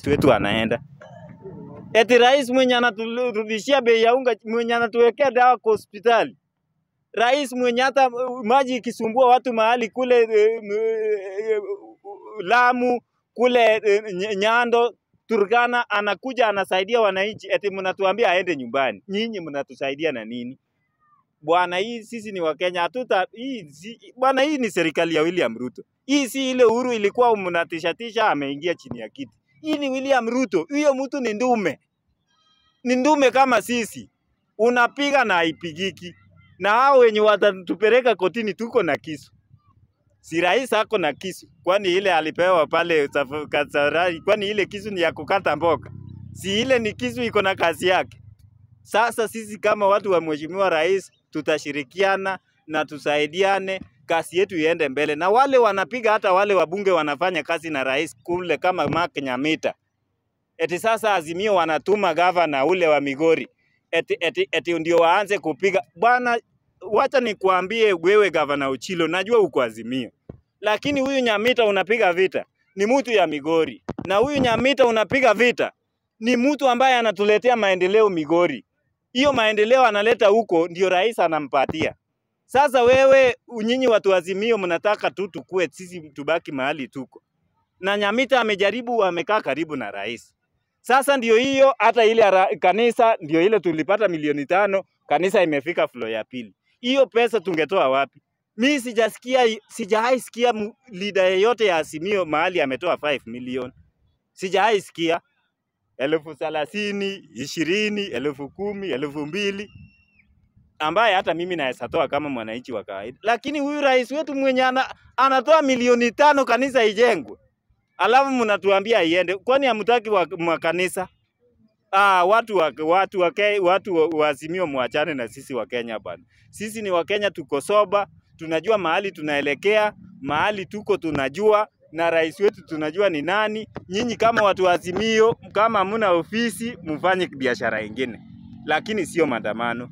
si wetu anaenda. Eti rais mwenye anaturudishia bei ya unga, mwenye anatuwekea dawa kwa hospitali, rais mwenye hata maji ikisumbua watu mahali kule eh, eh, eh, Lamu kule Nyando Turkana, anakuja anasaidia wananchi, eti mnatuambia aende nyumbani. Nyinyi mnatusaidia na nini? Bwana, hii sisi ni Wakenya, hatuta hii si, bwana, hii ni serikali ya William Ruto. Hii si ile Uhuru ilikuwa mnatishatisha, ameingia chini ya kiti. Hii ni William Ruto. Huyo mtu ni ndume, ni ndume kama sisi, unapiga na haipigiki. Na hao wenye watatupeleka kotini, tuko na kisu. Si rais ako na kisu? Kwani ile alipewa pale Kasarani, kwani ile kisu ni ya kukata mboga? Si ile ni kisu iko na kazi yake. Sasa sisi kama watu wa mheshimiwa rais tutashirikiana na tusaidiane kasi yetu iende mbele, na wale wanapiga, hata wale wabunge wanafanya kazi na rais kule, kama Mark Nyamita. Eti sasa Azimio wanatuma gavana ule wa Migori eti, eti, eti ndio waanze kupiga. Bwana, wacha nikuambie wewe, gavana Uchilo, najua uko Azimio, lakini huyu Nyamita unapiga vita ni mtu ya Migori, na huyu Nyamita unapiga vita ni mtu ambaye anatuletea maendeleo Migori. Hiyo maendeleo analeta huko ndio rais anampatia. Sasa wewe unyinyi watu Azimio mnataka tu tukue sisi tubaki mahali tuko, na Nyamita amejaribu, amekaa karibu na rais. Sasa ndio hiyo, hata ile ara, kanisa ndio ile tulipata milioni tano, kanisa imefika flo ya pili. Hiyo pesa tungetoa wapi? Mi sijasikia, sijahai sikia leader yeyote ya Azimio mahali ametoa 5 milioni, Sijahai sikia elfu thelathini, ishirini, elfu kumi, elfu mbili ambaye hata mimi naweza toa kama mwananchi wa kawaida, lakini huyu rais wetu mwenye ana, anatoa milioni tano kanisa ijengwe, alafu mnatuambia iende. Kwani hamtaki wa kanisa? Ah, watu wa, watu wa, watu wa, waazimio mwachane na sisi wa Kenya bana. Sisi ni wa Kenya, tuko soba, tunajua mahali tunaelekea, mahali tuko tunajua na rais wetu tunajua ni nani. Nyinyi kama watu waazimio, kama hamna ofisi, mfanye biashara ingine, lakini sio maandamano.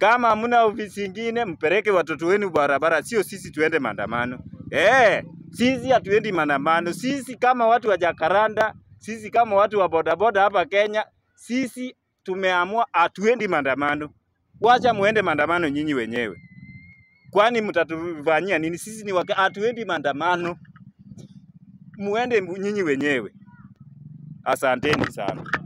Kama hamna ofisi ingine, mpeleke watoto wenu barabara, sio sisi tuende maandamano. Eh, sisi hatuendi maandamano. Sisi kama watu wa Jakaranda, sisi kama watu wa bodaboda hapa Kenya, sisi tumeamua hatuendi maandamano. Wacha muende maandamano nyinyi wenyewe, kwani mtatufanyia nini? Sisi ni waka, hatuendi maandamano, muende nyinyi wenyewe. Asanteni sana.